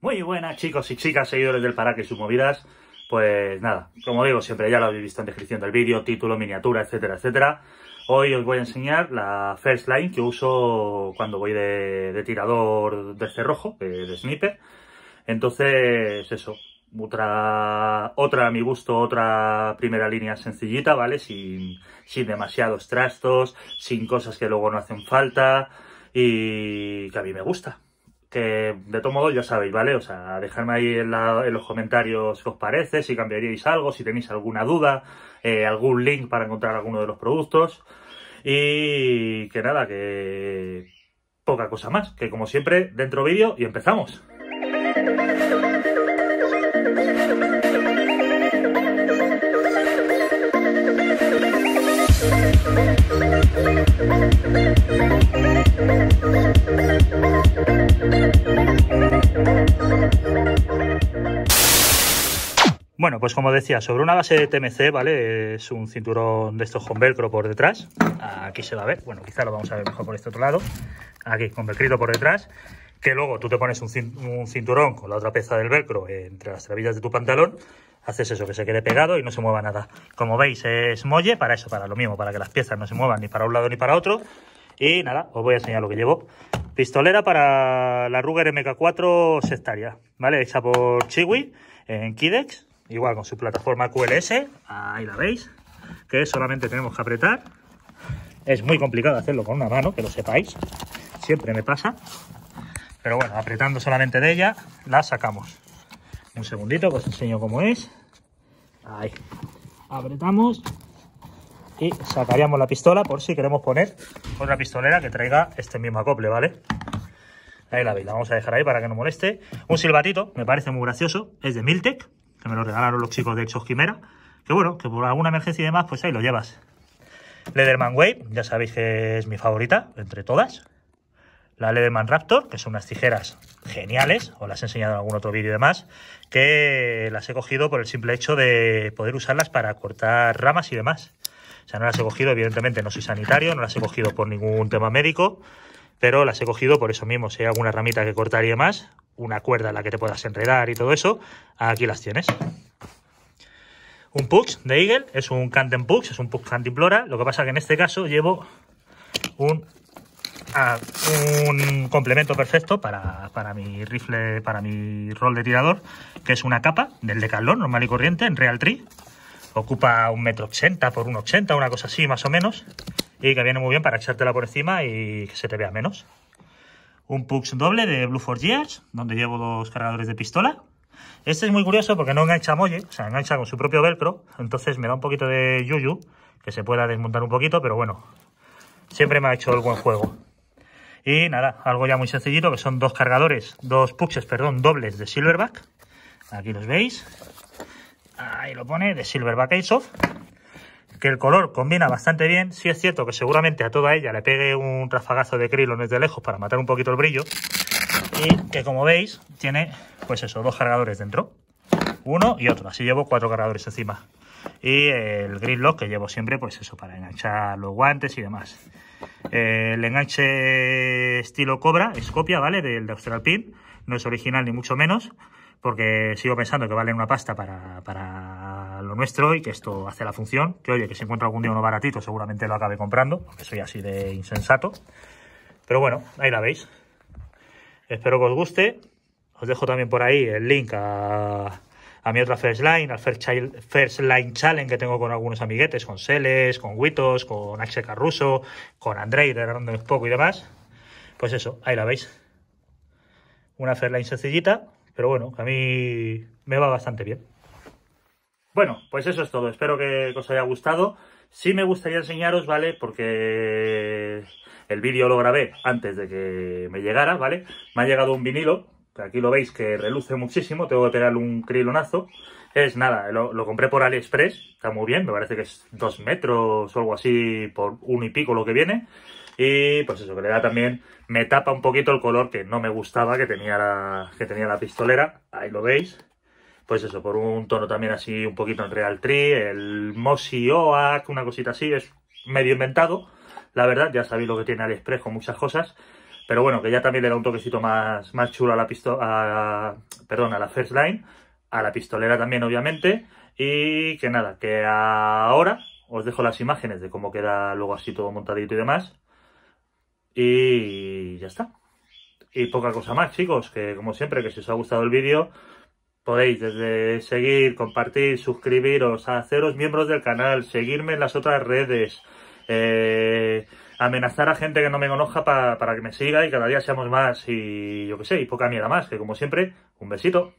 Muy buenas chicos y chicas, seguidores del Paraque y sus movidas. Pues nada, como digo siempre, ya lo habéis visto en descripción del vídeo, título, miniatura, etcétera, etcétera. Hoy os voy a enseñar la first line que uso cuando voy de, tirador de cerrojo, de, de, sniper. Entonces, eso, otra, otra a mi gusto, otra primera línea sencillita, ¿vale? Sin, sin demasiados trastos, sin cosas que luego no hacen falta y que a mí me gusta que de todo modo ya sabéis, ¿vale? O sea, dejadme ahí en, los comentarios Si os parece, si cambiaríais algo, si tenéis alguna duda, eh, algún link para encontrar alguno de los productos. Y que nada, que poca cosa más, que como siempre, dentro vídeo y empezamos. pues como decía, sobre una base de TMC, ¿vale? Es un cinturón de estos con velcro por detrás. Aquí se va a ver. Bueno, quizá lo vamos a ver mejor por este otro lado. Aquí, con velcrito por detrás. Que luego tú te pones un cinturón con la otra pieza del velcro entre las trabillas de tu pantalón haces eso, que se quede pegado y no se mueva nada. Como veis, es molle para eso, para lo mismo, para que las piezas no se muevan ni para un lado ni para otro. Y nada, os voy a enseñar lo que llevo. Pistolera para la Ruger MK4 sectaria, ¿vale? Hecha por Chiwi en Kidex igual con su plataforma QLS, ahí la veis, que solamente tenemos que apretar. Es muy complicado hacerlo con una mano, que lo sepáis, siempre me pasa. Pero bueno, apretando solamente de ella, la sacamos. Un segundito que os enseño cómo es. Ahí. Apretamos y sacaríamos la pistola por si queremos poner otra pistolera que traiga este mismo acople, ¿vale? Ahí la veis, la vamos a dejar ahí para que no moleste. Un silbatito, me parece muy gracioso, es de Miltec que me lo regalaron los chicos de Exos Quimera, que bueno, que por alguna emergencia y demás, pues ahí lo llevas. Leatherman Wave, ya sabéis que es mi favorita, entre todas. La Leatherman Raptor, que son unas tijeras geniales, os las he enseñado en algún otro vídeo y demás, que las he cogido por el simple hecho de poder usarlas para cortar ramas y demás. O sea, no las he cogido, evidentemente no soy sanitario, no las he cogido por ningún tema médico, pero las he cogido por eso mismo. Si hay alguna ramita que cortar y demás, una cuerda en la que te puedas enredar y todo eso, aquí las tienes. Un Pux de Eagle, es un Canten Pux, es un Pux Cantimplora, lo que pasa que en este caso llevo un, ah, un complemento perfecto para, mi rifle, para mi rol de tirador, que es una capa del decalón normal y corriente en Real Tree, ocupa un metro ochenta por un ochenta, una cosa así más o menos, y que viene muy bien para echártela por encima y que se te vea menos un Pux doble de Blue Forge, donde llevo dos cargadores de pistola. Este es muy curioso porque no engancha molle, o sea, engancha con su propio velcro, entonces me da un poquito de yuyu, que se pueda desmontar un poquito, pero bueno, siempre me ha hecho el buen juego. Y nada, algo ya muy sencillito, que son dos cargadores, dos puxes, perdón, dobles de Silverback. Aquí los veis. Ahí lo pone, de Silverback Airsoft que el color combina bastante bien. Sí es cierto que seguramente a toda ella le pegue un rafagazo de grilón desde lejos para matar un poquito el brillo. Y que como veis, tiene pues eso, dos cargadores dentro. Uno y otro. Así llevo cuatro cargadores encima. Y eh, el green lock que llevo siempre, pues eso, para enganchar los guantes y demás. Eh, el enganche estilo cobra es copia, ¿vale? Del de Australpin. No es original ni mucho menos, porque sigo pensando que vale una pasta para nuestro y que esto hace la función. Que oye, que si encuentro algún día uno baratito, seguramente lo acabe comprando, porque soy así de insensato. Pero bueno, ahí la veis. Espero que os guste. Os dejo también por ahí el link a, a mi otra First Line, al first, Line Challenge que tengo con algunos amiguetes, con Seles, con Witos, con Axel Carruso, con Andrei de Random Poco y demás. Pues eso, ahí la veis. Una First Line sencillita, pero bueno, a mí me va bastante bien. Bueno, pues eso es todo. Espero que os haya gustado. si me gustaría enseñaros, ¿vale? Porque el vídeo lo grabé antes de que me llegara, ¿vale? Me ha llegado un vinilo, que aquí lo veis que reluce muchísimo. Tengo que pegarle un crilonazo. Es nada, lo, compré por AliExpress. Está muy bien, me parece que es dos metros o algo así por un y pico lo que viene. Y pues eso, que le da también, me tapa un poquito el color que no me gustaba que tenía la, que tenía la pistolera. Ahí lo veis pues eso, por un tono también así un poquito en Real Tree, el Mossy Oak, una cosita así, es medio inventado, la verdad, ya sabéis lo que tiene Aliexpress con muchas cosas, pero bueno, que ya también le da un toquecito más, más chulo a la pistola, perdón, a la First Line, a la pistolera también, obviamente, y que nada, que ahora os dejo las imágenes de cómo queda luego así todo montadito y demás, y ya está. Y poca cosa más, chicos, que como siempre, que si os ha gustado el vídeo, Podéis desde seguir, compartir, suscribiros, haceros miembros del canal, seguirme en las otras redes, eh, amenazar a gente que no me conozca para que me siga y cada día seamos más y yo que sé, y poca mierda más, que como siempre, un besito.